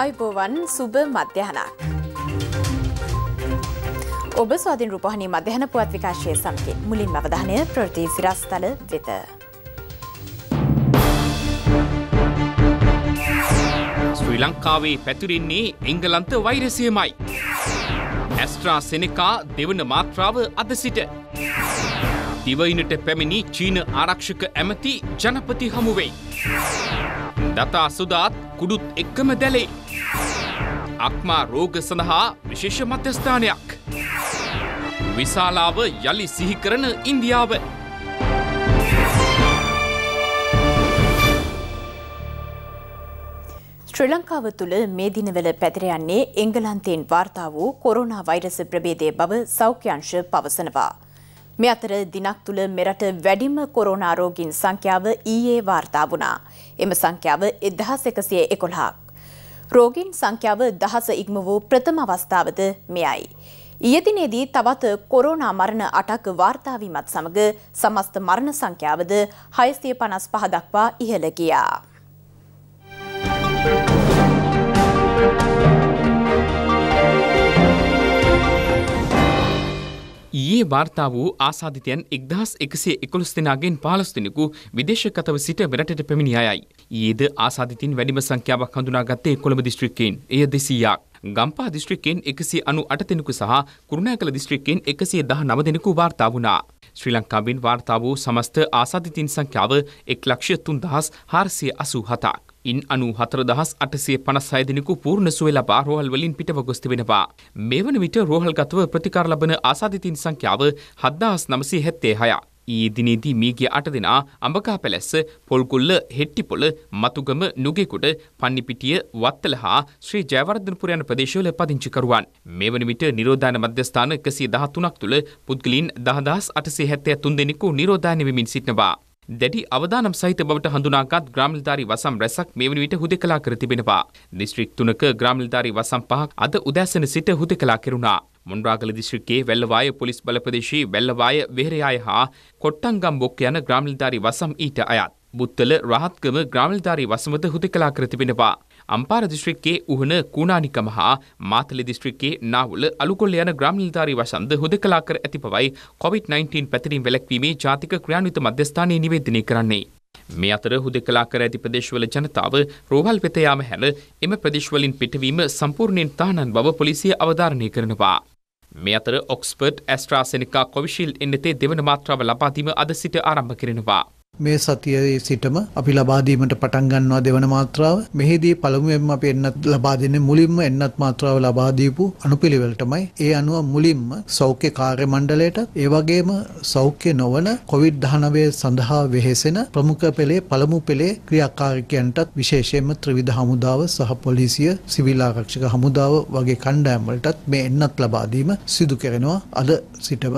ආයිබෝවන් සුභ මධ්‍යහනක්. ඔබ ස්වාධින් රූපහණී මධ්‍යහන පුවත් විකාශය සමකින් මුලින් අවධානය ප්‍රෘති සිරස්තල වෙත. ශ්‍රී ලංකාවේ පැතිරෙන්නේ එංගලන්ත වෛරසයමයි. ඇස්ට්‍රා සෙනකා දෙවන මාත්‍රාව අද සිට. දිවයිනට පැමිණි චීන ආරක්ෂක ඇමති ජනපති හමුවෙයි. දතා සුදාත් කුඩුත් එක්කම දැලේ. අක්මා රෝග සඳහා විශේෂ මධ්‍යස්ථානයක්. විශාලාව යළි සිහිකරන ඉන්දියාව. ශ්‍රී ලංකාව තුළ මේ දිනවල පැතිරයන්නේ එංගලන්තයෙන් වාර්තා වූ කොරුණා වෛරස ප්‍රබේදය බව සෞඛ්‍යංශ පවසනවා. මේ අතර දිනක් තුළ මෙරට වැඩිම කොරෝනා රෝගීන් සංඛ්‍යාව ඊයේ වාර්තා වුණා. එම සංඛ්‍යාව 1111ක්. රෝගීන් සංඛ්‍යාව දහස ඉක්ම වූ ප්‍රථම අවස්ථාවද මෙයයි. ඊයේ දිනේදී තවත් කොරෝනා මරණ 8ක් වාර්තා වීමත් සමග සමස්ත මරණ සංඛ්‍යාවද 655 දක්වා ඉහළ ගියා. ඊයේ වාර්තා වූ ආසාධිතයන් එක්දහස් එකසේ එකොළොස් දෙනාගෙන් පාලස්තිනෙකු විදේශකතව සිට වෙරටට පැමිණි අයයි. ඊයේද ආසාධිතින් වැඩිම සංඛ්‍යාවක් හඳුනාගත්තේ කොළඹ දිස්ත්‍රික්කයෙන් එය දෙසීයක්. ගම්පා දිස්ත්‍රික්කෙන් එකසේ අනු අට දෙනෙකු සහ කුරුණෑකළ දිස්ත්‍රික්කෙන් එකසේ දහ නව දෙනෙකු වාර්තා වුණා. ශ්‍රී ලංකාවෙන් වාර්තා වූ සමස්ත ආසාධිතින් සංඛ්‍යාව එක් ලක්ෂ තුන්දහස් හාරසිය අසූ හතක්. ඉන් අනු හතර දහස් අටසේ පනස්සය දෙනෙකු පූර්ණ සුව ලබා රෝහල් වලින් පිටව ගොස් තිබෙනවා. මේ වන විට රෝහල්ගතව ප්‍රතිකාර ලබන ආසාධිතින් සංඛ්‍යාව හත්දහස් නමසේ හැත්තේ හයා. ඊයේ දිනේදී මීගිය අට දෙනා අඹකා පැලැස්ස, පොල්කුල්ල, හෙට්ටිපොළ, මතුගම, නුගේකුඩ, පන්නිපිටිය, වත්තල හා ශ්‍රී ජයවර්ධනපුර යන ප්‍රදේශවල පදිංචි කරුවන්. මේ වන විට නිරෝධායන මධ්‍යස්ථාන 113ක් තුළ පුද්ගලීන් 10873 දෙනෙකු නිරෝධායන වෙමින් සිටිනවා. දැඩි අවදානම් සහිත බවට හඳුනාගත් ග්‍රාමනිලධාරී වසම් රැසක් මේ වන විට හුදෙකලා කර තිබෙනවා. දිස්ත්‍රික් තුනක ග්‍රාමනිලධාරී වසම් පහක් අද උදෑසන සිට හුදෙකලා කෙරුණා. මොන්රාගල දිස්ත්‍රික්කයේ වැල්ලවාය පොලිස් බලපදේශී වැල්ලවාය වෙහෙරයාය හා කොට්ටංගම් බොක්ක යන ග්‍රාමනිලධාරී වසම් ඊට අයත්. බුත්තල රහත්ගම ග්‍රාමනිලධාරී වසමද හුදෙකලා කර තිබෙනවා. අම්පාර දිස්ත්‍රික්කයේ උහුණ කුණානිකම හා මාතලේ දිස්ත්‍රික්කයේ නාවුල අලුකොල්ල යන ග්‍රාම නිලධාරී වසන්ද හුදකලා කර ඇති බවයි COVID-19 පැතිරීම වැළැක්වීමේ ජාතික ක්‍රියාන්විත මධ්‍යස්ථානය නිවේදනය කරන්නේ. මේ අතර හුදකලා කර ඇති ප්‍රදේශවල ජනතාව රෝහල් වෙත යාම හැර එම ප්‍රදේශවලින් පිටවීම සම්පූර්ණයෙන් තහනම් බව පොලිසිය අවධාරණය කරනවා. මේ අතර ඔක්ස්ෆර්ඩ් ඇස්ට්‍රාසෙනිකා කොවිශීල්ඩ් එන්නතේ දෙවන මාත්‍රාව ලබා දීම අද සිට ආරම්භ කරනවා. මේ සතියේ සිටම අපි ලබා දීමට පටන් ගන්නවා දෙවන මාත්‍රාව. මෙහිදී පළමුවෙන්ම අපි එන්නත් ලබා දෙන්නේ මුලින්ම එන්නත් මාත්‍රාව ලබා දීපු අනුපිළිවෙලටමයි. ඒ අනුව මුලින්ම සෞඛ්‍ය කාර්ය මණ්ඩලයට ඒ වගේම සෞඛ්‍ය නොවන COVID-19 සඳහා වෙහෙසෙන ප්‍රමුඛ පෙළේ පළමු පෙළේ ක්‍රියාකාරිකයන්ටත් විශේෂයෙන්ම ත්‍රිවිධ හමුදාව සහ පොලිසිය, සිවිල් ආරක්ෂක හමුදාව වගේ කණ්ඩායම් වලටත් මේ එන්නත් ලබා දීම සිදු කරනවා අද සිටම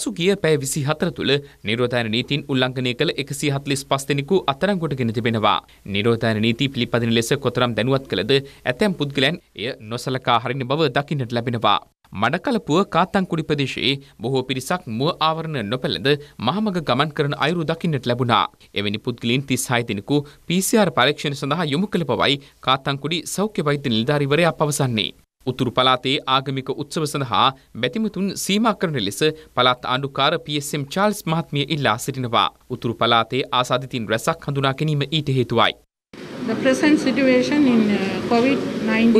පසුගිය පැය විසි හතර තුළ නිරෝධයන නීතින් උල්ලංඝනය කළ එකසි හත්ලිස් පස්තෙනෙකු අතරංගොටගෙන තිබෙනවා. නිරෝධයන නීති පිළිපදින ලෙස කොතරම් දැනුවත් කළද ඇතැම් පුද්ගලයන් එය නොසලකා හරින බව දකින්නට ලැබෙනවා. මඩකලපුව කාතංකුඩි ප්‍රදේශයේ බොහෝ පිරිසක් මුව ආවරණ නොපැළඳ මහමග ගමන් කරන අයුරු දකින්නට ලැබුණා. එවැනි පුද්ගලින් 36 දෙනෙකු PCR පරීක්ෂණ සඳහා යොමු කළ බවයි කාතංකුඩි සෞඛ්‍ය වෛද්‍ය නිලධාරීවරයා පවසන්නේ. උතුරු පළාතේ ආගමික උත්සව සඳහා බැතිමතුන් සීමා කරන ලෙස පළාත් ආණ්ඩුකාර පීඑස්එම් චාල්ස් මහත්මිය ඉල්ලා සිටිනවා. උතුරු පළාතේ ආසාදිතින් රැසක් හඳුනා ගැනීම ඊට හේතුවයි. Uh,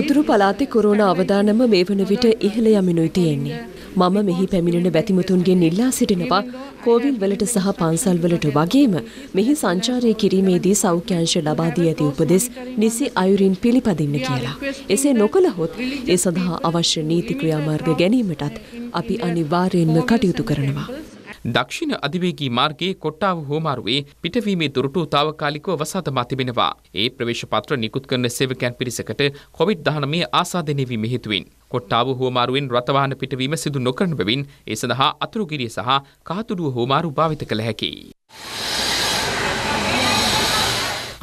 උතුරු පළාතේ කොරෝනා අවදානම මේ වන විට ඉහළ යමිනුයි තියෙන්නේ. මම මෙහි පැමිණෙන බැතිමතුන්ගෙන් ඉල්ලා සිටිනවා කෝවිල් වලට සහ පන්සල් වලට වගේම මෙහි සංචාරය කිරීමේදී සෞඛ්‍යංශ ලබා දී ඇති උපදෙස් නිසි අයුරින් පිළිපදින්න කියලා. එසේ නොකළහොත් ඒ සඳහා අවශ්‍ය නීති ක්‍රියාමාර්ග ගැනීමටත් අපි අනිවාර්යයෙන්ම කටයුතු කරනවා. දක්ෂිණ අධිවේගී මාර්ගයේ කොට්ටාව හෝමාරුවේ පිටවීමේ දුරටු තාවකාලිකව වසා දමා තිබෙනවා. ඒ ප්‍රවේශ පත්‍ර නිකුත් කරන සේවකයන් පිරිසකට කොවිඩ්-19 ආසාදනය වීම හේතුවෙන් කොට්ටාව හෝමාරුවෙන් රථවාහන පිටවීම සිදු නොකරන බැවින් ඒ සඳහා අතුරුගිරිය සහ කහතුඩුව හෝමාරු භාවිත කළ හැකියි.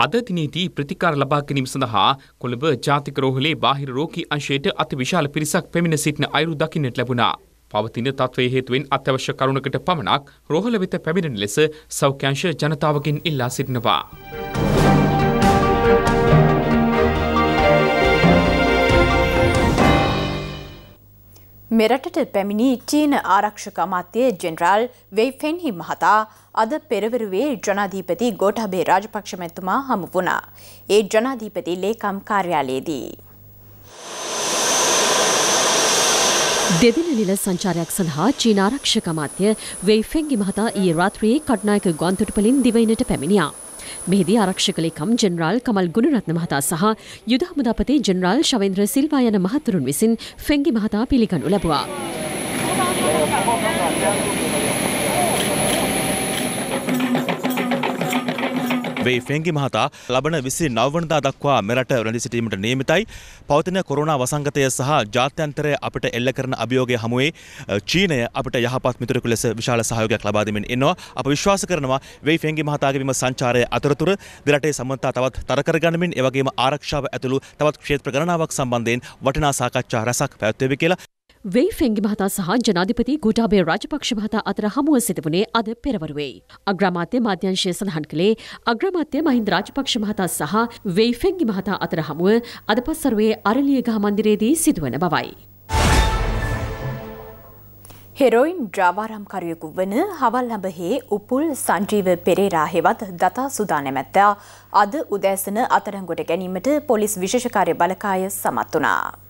අද දිනේදී ප්‍රතිකාර ලබා ගැනීම සඳහා කොළඹ ජාතික රෝහලේ බාහිර රෝගී අංශයට අතිවිශාල පිරිසක් පැමිණ සිටින අයුරු දකින්නට ලැබුණා. පවතින තත්ත්වයේ හේතුවෙන් අත්‍යවශ්‍ය කරුණකට පමණක් රෝහල වෙත පැමිණෙන ලෙස සෞඛ්‍යංශ ජනතාවගෙන් ඉල්ලා සිටිනවා. මෙරටට පැමිණි චීන ආරක්ෂක අමාත්‍යය ජෙනරාල් වෙයිෆෙන්හි මහතා අද පෙරවරුවේ ජනාධීපති ගෝටබේ රාජපක්ෂ මැතුමා හමු වුණා. ඒ ජනාධීපති ලේකම් කාර්යාලයේදී. දෙදින නිල සංචාරයක් සඳහා චීන ආරක්ෂක අමාත්‍ය වෙයිෆෙන්ගි මහතා ඊයේ රාත්‍රියේ කඩනායක ගුවන්තොටුපළින් දිවයිනට පැමිණියා. මෙහිදී ආරක්ෂක ලේකම් ජෙනරාල් කමල් ගුණරත්න මහතා සහ යුද හමුදාපති ජෙනරාල් ශවේන්ද්‍ර සිල්වා යන මහතුරුන් විසින් ෆෙන්ගි මහතා පිළිගනු ලැබුවා. වෙයි ෆෙන්ගි මහතා ලබන විසි නවනදා දක්වා මෙරට රැඳි සිටීමට නියමිතයි. පවතින කොරුණා වසංගතය සහ ජාත්‍යන්තරය අපට එල්ල කරන අභියෝගය හමුවේ චීනය අපට යහපත් මිතුරකු ලෙස විශාල සහයෝගයක් ලබාදමින් එන්නවා. අප විශ්වාස කරනවා වෙයි ෆෙන්ගි මහතාගේ විම සංචාරය අතරතුර දෙරටේ සම්බන්ධතා තවත් තරකරගනිමින් එවගේම ආරක්ෂාව ඇතුළු තවත් ක්ෂේත්‍ර ගණනාවක් සම්බන්ධයෙන් වටිනා සාකච්ඡා රැසක් පැවැත්වෙවි කියලා වෙයි ෆෙන්ගි මහතා සහ ජනාධිපති ගුටාබේ රාජපක්ෂ මහතා අතර හමුව සිදුවුණේ අද පෙරවරුවේ. අග්‍රාමාත්‍ය මාධ්‍යංශය සඳහන් කළේ අග්‍රාමාත්‍ය මහින්ද රාජපක්ෂ මහතා සහ වෙයි ෆෙන්ගි මහතා අතර හමුව අද පස්වරුවේ අරලියගහ මන්දිරයේදී සිදුවන බවයි. හෙරොයින් ද්‍රාවාරම්කරයකු වන හවල් ලබහේ උපුල් සංජීව පෙරේරා හෙවත් දතා සුදානැමැත්තා අද උදෑසන අතරංගොට ගැනීමට පොලිස් විශෂකාරය බලකාය සමත් වනා.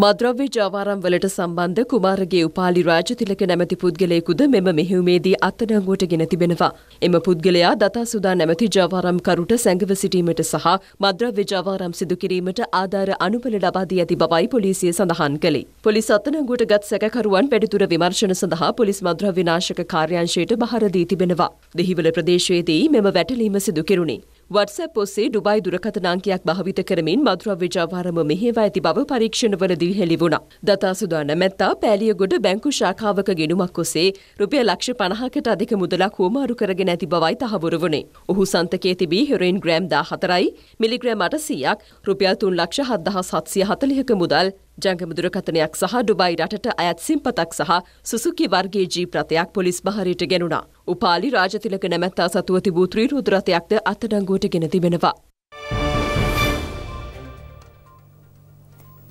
මද්‍රව්‍ය ජාවාරම් වලට සම්බන්ධ කුමාරගේ උපාලි රාජතිලක නැමැති පුද්ගලයෙකුද මෙම මෙහෙයුමේදී අත්අඩංගුවට ගෙන තිබෙනවා. එම පුද්ගලයා දතා සුදා නැමැති ජාවාරම්කරුට සැඟව සිටීමට සහ මද්‍රව්‍ය ජාවාරම් සිදු කිරීමට ආධාර අනුබල ලබා දී ඇති බවයි පොලිසිය සඳහන් කළේ. පොලිස් අත්අඩංගුවට ගත් සැකකරුවන් වැඩිදුර විමර්ශන සඳහා පොලිස් මද්‍රව්‍ය නාශක කාර්යාංශයට බහර දී තිබෙනවා. දෙහිවල ප්‍රදේශයේදී මෙම වැටලීම සිදු කෙරුණේ. වට්සැප් ඔස්සේ ඩුබයි දුරකථන අංකයක් භාවිත කරමින් මදුරව්‍ය ජාවාරම මෙහෙවා ඇති බව පරීක්ෂණවලදී හෙළිවුණා. දතාසුදා නැමැත්තා පෑලියගොඩ බැංකු ශාඛාවක ගෙනුමක් ඔස්සේ රුපියල් ලක්ෂ 50කට අධික මුදලක් හුවමාරු කරගෙන ඇති බවයි තහවුරු වුණේ. ඔහු සන්තකයේ තිබී හෙරොයින් ග්‍රෑම් 14යි, මිලිග්‍රෑම් 800ක්, රුපියල් 3,7740ක මුදල් ජංගම දුරකථනයක් සහ ඩුබයි රටට අයත් සිම්පතක් සහ සුසුකි වර්ගයේ ජීප් රථයක් පොලිස් බහරයට ගෙනුණා. උපාලි රාජතිලක නැමැත්තා සතුව තිබූ ත්‍රී රුද්‍රතයක්ද අත්අඩංගුවට ගෙන තිබෙනවා.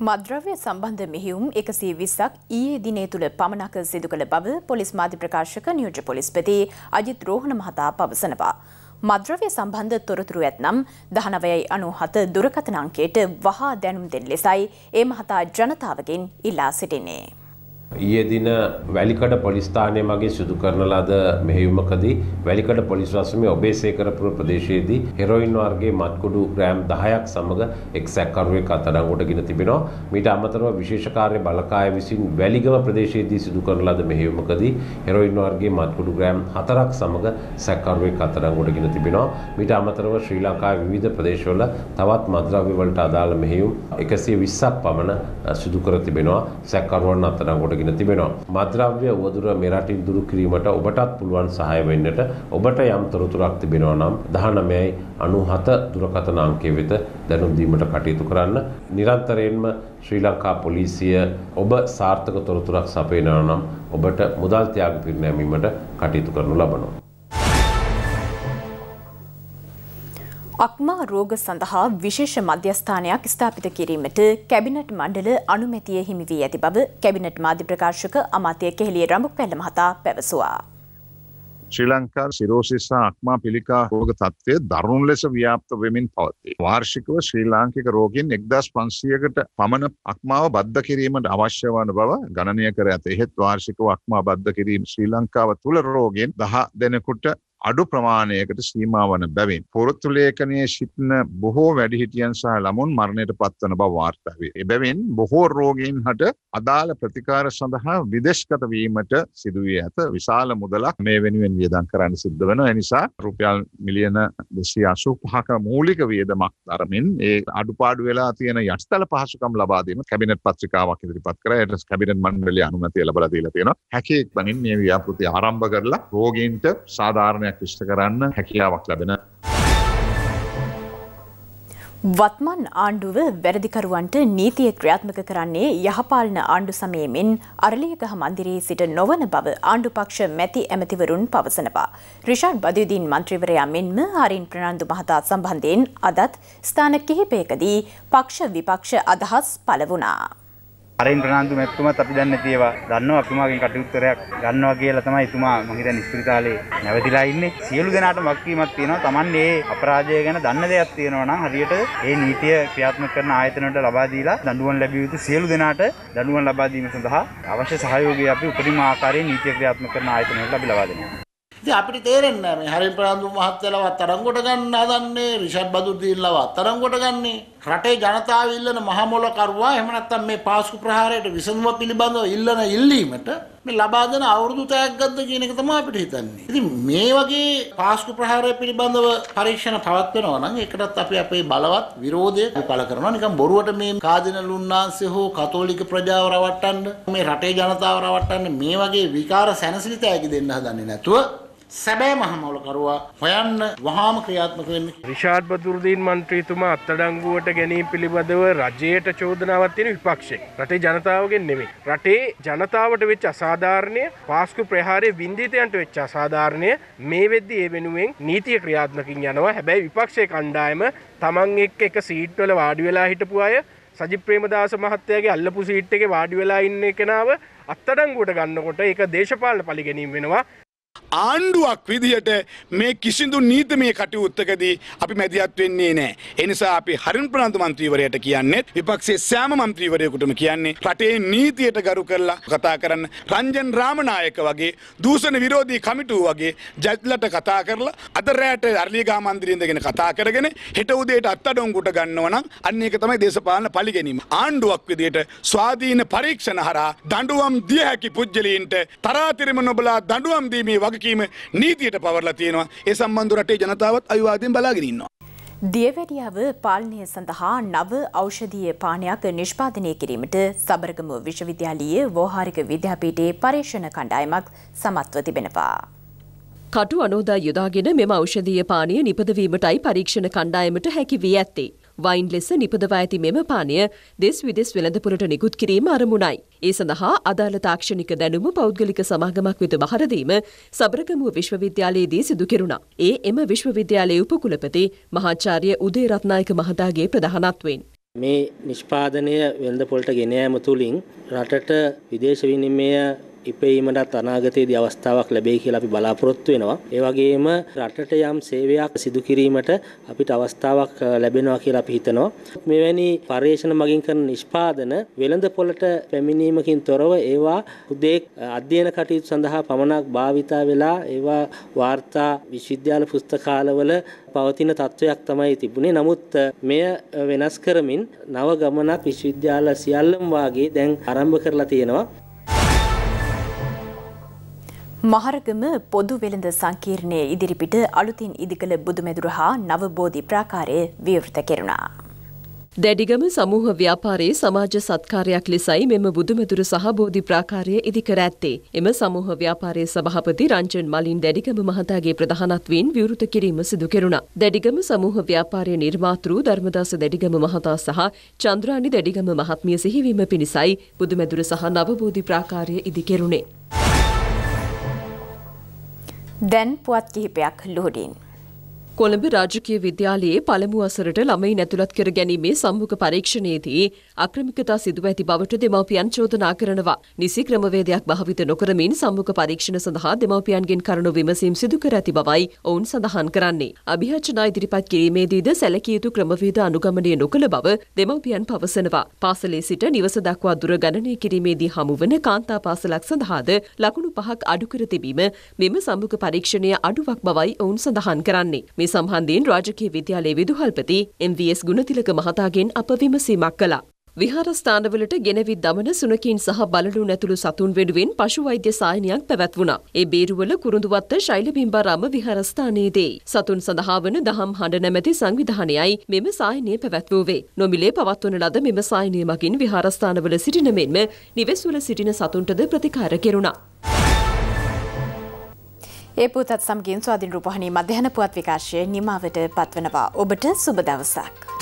මද්‍රව්‍ය සම්බන්ධ මෙහියුම් එකසේ විස්සක් ඊයේ දිනේ තුළ පමණක සිදු කළ බව පොලිස් මාධ්‍ය ප්‍රකාශක නියෝජ පොලිස්පති අජිත් රෝහණ මහතා පවසනවා. මද්‍රව්‍ය සම්බන්ධ තොරතුරු ඇත්නම් දහනවයයි අනු හත දුරකතනංකයට වහා දැනුම් දෙන් ලෙසයි ඒ මහතා ජනතාවගෙන් ඉල්ලා සිටින්නේ. ඊයේ දින වැලිකඩ පොලිස්ථානය මගේ සිදු කරන ලද මෙහෙයුමකදී වැලිකඩ පොලිස් වසමේ ඔබේ සේකරපුර ප්‍රදේශයේදී හෙරොයින් වර්ගයේ මත්කුඩු ග්‍රෑම් 10ක් සමග එක්සැක්කරුවෙක් අත්අඩංගුවට ගෙන තිබෙනවා. මීට අමතරව විශේෂ කාර්ය බළකාය විසින් වැලිගම ප්‍රදේශයේදී සිදු කරන ලද මෙහෙයුමකදී හෙරොයින් වර්ගයේ මත්කුඩු ග්‍රෑම් 4ක් සමග සැකරුවෙක් අත්අඩංගුවට ගෙන තිබෙනවා. මීට අමතරව ශ්‍රී ලංකාවේ විවිධ ප්‍රදේශවල තවත් මත්ද්‍රව්‍ය වලට අදාළ මෙහෙයුම් 120ක් පමණ සිදු කර තිබෙනවා. සැකරුවන් අත්අඩංගුවට අරගෙන තිබෙනවා මත්ද්‍රව්‍ය උවදුර මෙරටින් දුරු කිරීමට ඔබටත් පුළුවන් සහාය වෙන්නට ඔබට යම් තොරතුරක් තිබෙනවා නම් 1997 දුරකථන අංකය වෙත දැනුම් දීමට කටයුතු කරන්න නිරන්තරයෙන්ම ශ්‍රී ලංකා පොලිසිය ඔබ සාර්ථක තොරතුරක් සපයනවා නම් ඔබට මුදල් ත්‍යාග පිරිනැමීමට කටයුතු කරනු ලබනවා අක්මා රෝග සඳහා විශේෂ මධ්‍යස්ථානයක් ස්ථාපිත කිරීමට කැබිනට් මණ්ඩල අනුමැතිය හිමි වී ඇති බව කැබිනට් මාධ්‍ය ප්‍රකාශක අමාත්‍ය කෙහෙලිය රඹුක්වැල්ල මහතා පැවසුවා. ශ්‍රී ලංකා සිරෝසිස් සහ අක්මා පිළිකා රෝග තත්ත්වය දරුණු ලෙස ව්‍යාප්ත වෙමින් පවතී. වාර්ෂිකව ශ්‍රී ලාංකික රෝගීන් 1500කට පමණ අක්මාව බද්ධ කිරීමට අවශ්‍ය වන බව ගණනය කර ඇත. එහෙත් වාර්ෂිකව අක්මා බද්ධ කිරීම ශ්‍රී ලංකාව තුල රෝගීන් 10 දෙනෙකුට අඩු ප්‍රමාණයකට සීමා වන බැවින් පොරොත්තු ලේඛනයේ සිටින බොහෝ වැඩිහිටියන් සහ ළමුන් මරණයට පත්වන බව වාර්තා වේ. එබැවින් බොහෝ රෝගීන් හට අදාළ ප්‍රතිකාර සඳහා විදේශගත වීමට සිදු වී ඇත. විශාල මුදලක් මේ වෙනුවෙන් වියදම් කරන්න සිද්ධ වෙනවා. ඒ නිසා රුපියල් මිලියන 285ක මූලික වියදමක් තරමින් ඒ අඩුපාඩු වෙලා තියෙන යටිතල පහසුකම් ලබා දීම කැබිනට් පත්‍රිකාවක් ඉදිරිපත් කරා. ඒට කැබිනට් මණ්ඩලය අනුමැතිය ලබා දීලා තියෙනවා. හැකෙක් බණින් මේ ව්‍යාපෘති ආරම්භ කරලා රෝගීන්ට සාධාරණ ශාසනයක් විශ්ට කරන්න හැකියාවක් ලැබෙන. වත්මන් ආණ්ඩුව වැරදිකරුවන්ට නීතිය ක්‍රියාත්මක කරන්නේ යහපාලන ආණ්ඩු සමයමෙන් අරලියගහ මන්දිරයේ සිට නොවන බව ආණ්ඩුපක්ෂ මැති ඇමතිවරුන් පවසනවා. රිෂාඩ් බදයුදීන් මන්ත්‍රීවරයා මෙන්ම හරින් ප්‍රනාන්දු මහතා සම්බන්ධයෙන් අදත් ස්ථාන කිහිපයකදී පක්ෂ විපක්ෂ අදහස් පලවුණා. අරින් ප්‍රනාන්දු මැතිතුමත් අපි දන්නේ නැතිවා දන්නවා අපිමාගෙන් කටයුත්තරයක් ගන්නවා කියලා තමයි එතුමා මම හිතන්නේ ඉස්පිරිතාලේ නැවතිලා ඉන්නේ සියලු දෙනාටම වක්කීමක් තියෙනවා Taman මේ අපරාජය ගැන දන්න දෙයක් තියෙනවා නම් හරියට ඒ නීතිය ක්‍රියාත්මක කරන ආයතනවලට ලබා දීලා දඬුවම් ලැබිය යුතු සියලු දෙනාට දඬුවම් ලබා දීම සඳහා අවශ්‍ය සහයෝගය අපි උපරිම ආකාරයෙන් නීතිය ක්‍රියාත්මක කරන ආයතනවලට අපි ලබා දෙනවා ඉතින් අපිට තේරෙන්නේ නැහැ මේ හරින් ප්‍රාන්දු මහත්තයලව අත්අඩංගුවට ගන්න හදන්නේ රිෂඩ් බදුදීන්ලව අත්අඩංගුවට ගන්නේ රටේ ජනතාව ඉල්ලන මහ මොල කරුවා එහෙම නැත්නම් මේ පාස්කු ප්‍රහාරයට විසඳුම පිළිබඳව ඉල්ලන ඉල්ලීමට මේ ලබා දෙන අවුරුදු තෑග්ගක්ද කියන එක තමයි අපිට හිතන්නේ. ඉතින් මේ වගේ පාස්කු ප්‍රහාරය පිළිබඳව පරීක්ෂණ පවත්වනවා නම් ඒකටත් අපි අපේ බලවත් විරෝධය පළ කරනවා. නිකන් බොරුවට මේ කාදිනල් උන්නාන්සේ හෝ කතෝලික ප්‍රජාව රවට්ටන්න මේ රටේ ජනතාව රවට්ටන්න මේ වගේ විකාර සැනසිලි තෑගි දෙන්න හදන්නේ නැතුව සැබෑ මහමවලකරුවා හොයන්න වහාම ක්‍රියාත්මක වෙන්න. රිෂාඩ් බදුරුදීන් මන්ත්‍රීතුමා අත්අඩංගුවට ගැනීම පිළිබඳව රජයට චෝදනාවක් තියෙන විපක්ෂයෙන්. රටේ ජනතාවගෙන් නෙමෙයි. රටේ ජනතාවට වෙච්ච අසාධාරණය, පාස්කු ප්‍රහාරයේ වින්දිතයන්ට වෙච්ච අසාධාරණය මේ වෙද්දී ඒ වෙනුවෙන් නීතිය ක්‍රියාත්මකින් යනවා. හැබැයි විපක්ෂයේ කණ්ඩායම තමන් එක්ක එක සීට් වල වාඩි වෙලා හිටපු අය සජිත් ප්‍රේමදාස මහත්තයාගේ අල්ලපු සීට් එකේ වාඩි වෙලා ඉන්න කෙනාව අත්තඩංගුවට ගන්නකොට ඒක දේශපාලන පරිගැනීම් වෙනවා ආණ්ඩුවක් විදියට මේ කිසිදු නීතිමය කටයුත්තකදී අපි මැදිහත් වෙන්නේ නැහැ. ඒ නිසා අපි හරින් ප්‍රාන්ත මන්ත්‍රීවරයාට කියන්නේ විපක්ෂයේ සෑම මන්ත්‍රීවරයෙකුටම කියන්නේ රටේ නීතියට ගරු කරලා කතා කරන්න රංජන් රාමනායක වගේ දූෂණ විරෝධී කමිටුව වගේ ජජ්ලට කතා කරලා අද රැට අරලියගා මන්ත්‍රිය ඉඳගෙන කතා කරගෙන හෙට උදේට අත්අඩංගුවට ගන්නවා නම් අන්න ඒක තමයි දේශපාලන පරිගැනීම. ආණ්ඩුවක් විදියට ස්වාධීන පරීක්ෂණ හරහා දඬුවම් දිය හැකි පුජ්‍යලීන්ට තරාතිරම නොබලා දඬුවම් දීමේ වගේ වගකීම නීතියට පවරලා තියෙනවා. ඒ සම්බන්ධ රටේ ජනතාවත් අවිවාදයෙන් බලාගෙන ඉන්නවා. දියවැඩියාව පාලනය සඳහා නව ඖෂධීය පානයක් නිෂ්පාදනය කිරීමට සබරගම විශ්වවිද්‍යාලයේ වෝහාරික විද්‍යාපීඨයේ පරීක්ෂණ කණ්ඩායමක් සමත්ව තිබෙනවා. කටු අනෝදා යොදාගෙන මෙම ඖෂධීය පානය නිපදවීමටයි පරීක්ෂණ කණ්ඩායමට හැකි වී ඇත්තේ. වයින් ලෙස නිපදවා ඇති මෙම පානය දෙස් විදෙස් වෙළඳපුරට නිකුත් කිරීම අරමුණයි. ඒ සඳහා අදාළ තාක්ෂණික දැනුම පෞද්ගලික සමාගමක් වෙත බහරදීම සබරගමුව විශ්වවිද්‍යාලයේදී සිදු කෙරුණා. ඒ එම විශ්වවිද්‍යාලයේ උපකුලපති මහාචාර්ය උදේ රත්නායක මහතාගේ ප්‍රධානත්වයෙන්. මේ නිෂ්පාදනය වෙළඳපොළට ගෙන යාම තුලින් රටට විදේශ විනිමය ඉපීමටත් අනාගතයේදී අවස්ථාවක් ලැබෙයි කියලා අපි බලාපොරොත්තු වෙනවා. ඒ වගේම රටට යම් සේවයක් සිදු කිරීමට අපිට අවස්ථාවක් ලැබෙනවා කියලා අපි හිතනවා. මෙවැනි පර්යේෂණ මගින් කරන නිෂ්පාදන වෙළඳ පොළට පැමිණීමකින් තොරව ඒවා උදේ අධ්‍යයන කටයුතු සඳහා පමණක් භාවිතා වෙලා ඒවා වාර්තා විශ්වවිද්‍යාල පුස්තකාලවල පවතින තත්ත්වයක් තමයි තිබුණේ. නමුත් මෙය වෙනස් කරමින් නව ගමනක් විශ්වවිද්‍යාල සියල්ලම වාගේ දැන් ආරම්භ කරලා තියෙනවා. මහරගම පොදු වෙළඳ සංකීර්ණය ඉදිරිපිට අලුතින් ඉදිකළ බුදුමැදුර හා නවබෝධි ප්‍රාකාරය විවෘත කෙරුණා. දැඩිගම සමූහ ව්‍යාපාරයේ සමාජ සත්කාරයක් ලෙසයි මෙම බුදුමැදුර සහ බෝධි ප්‍රාකාරය ඉදිකර ඇත්තේ. එම සමූහ ව්‍යාපාරයේ සභාපති රංජන් මලින් දැඩිගම මහතාගේ ප්‍රධානත්වයෙන් විවෘත කිරීම සිදු කෙරුණා. දැඩිගම සමූහ ව්‍යාපාරයේ නිර්මාතෘ ධර්මදාස දැඩිගම මහතා සහ චන්ද්‍රානි දැඩිගම මහත්මිය සිහිවීම පිණිසයි බුදුමැදුර සහ නවබෝධි ප්‍රාකාරය ඉදිකෙරුණේ. දැන් පුවත් කිහිපයක් ලුහුඩින්. කොළඹ රාජකීය විද්‍යාලයේ පළමු වසරට ළමයින් ඇතුළත් කර ගැනීමේ සම්මුඛ පරීක්ෂණයේදී අක්‍රමිකතා සිදුව ඇති බවට දෙමාපියන් චෝදනා කරනවා. නිසි ක්‍රමවේදයක් භාවිත නොකරමින් සම්මුඛ පරීක්ෂණ සඳහා දෙමාපියන්ගෙන් කරුණු විමසීම් සිදු කර ඇති බවයි ඔවුන් සඳහන් කරන්නේ. අභිහචනා ඉදිරිපත් කිරීමේදීද සැලකිය යුතු ක්‍රමවේද අනුගමනය නොකළ බව දෙමාපියන් පවසනවා. පාසලේ සිට නිවස දක්වා දුර ගණනය කිරීමේදී හමුවන කාන්තා පාසලක් සඳහාද ලකුණු පහක් අඩු කර තිබීම මෙම සම්මුඛ පරීක්ෂණය අඩුවක් බවයි ඔවුන් සඳහන් කරන්නේ. මේ සම්බන්ධයෙන් රාජකීය විද්‍යාලයේ විදුහල්පති එම්.වී.එස්. ගුණතිලක මහතාගෙන් අප විමසීමක් කළා. විහාරස්ථානවලට ගෙනවිත් දමන සුනකින් සහ බලලුන් ඇතුළු සතුන් වෙනුවෙන් පශු වෛද්‍ය සායනයක් පැවැත්වුණා. ඒ බේරුවල කුරුඳුවත්ත ශෛලබිම්බාරාම විහාරස්ථානයේදී සතුන් සඳහා වන දහම් හඬ නැමැති සංවිධානයයි මෙම සායනය පැවැත්වුවේ. නොමිලේ පවත්වන ලද මෙම සායනය මගින් විහාරස්ථානවල සිටින මෙන්ම නිවෙස්වල සිටින සතුන්ටද ප්‍රතිකාර කෙරුණා. ඒ පුතත් සම්ගින් ස්වාධින් රූපහණී මධ්‍යහන පුවත් විකාශය නිමාවට පත්වනවා ඔබට සුබ දවසක්.